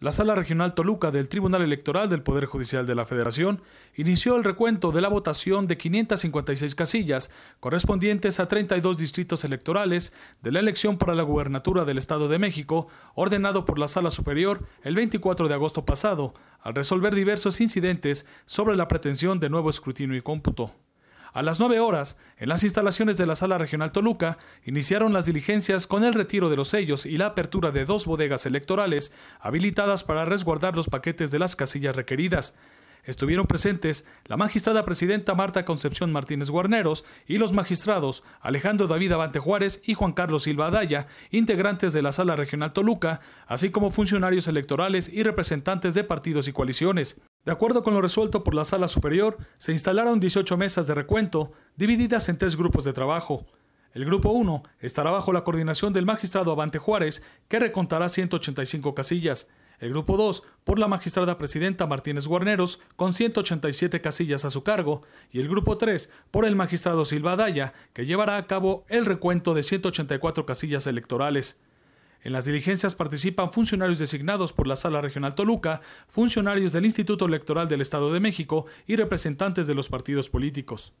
La Sala Regional Toluca del Tribunal Electoral del Poder Judicial de la Federación inició el recuento de la votación de 556 casillas correspondientes a 32 distritos electorales de la elección para la gubernatura del Estado de México, ordenado por la Sala Superior el 24 de agosto pasado, al resolver diversos incidentes sobre la pretensión de nuevo escrutinio y cómputo. A las 9 horas, en las instalaciones de la Sala Regional Toluca, iniciaron las diligencias con el retiro de los sellos y la apertura de dos bodegas electorales habilitadas para resguardar los paquetes de las casillas requeridas. Estuvieron presentes la magistrada presidenta Marta Concepción Martínez Guarneros y los magistrados Alejandro David Avante Juárez y Juan Carlos Silva Adaya, integrantes de la Sala Regional Toluca, así como funcionarios electorales y representantes de partidos y coaliciones. De acuerdo con lo resuelto por la sala superior, se instalaron 18 mesas de recuento, divididas en tres grupos de trabajo. El grupo 1 estará bajo la coordinación del magistrado Avante Juárez, que recontará 185 casillas. El grupo 2 por la magistrada presidenta Martínez Guarneros, con 187 casillas a su cargo. Y el grupo 3 por el magistrado Silva Daya, que llevará a cabo el recuento de 184 casillas electorales. En las diligencias participan funcionarios designados por la Sala Regional Toluca, funcionarios del Instituto Electoral del Estado de México y representantes de los partidos políticos.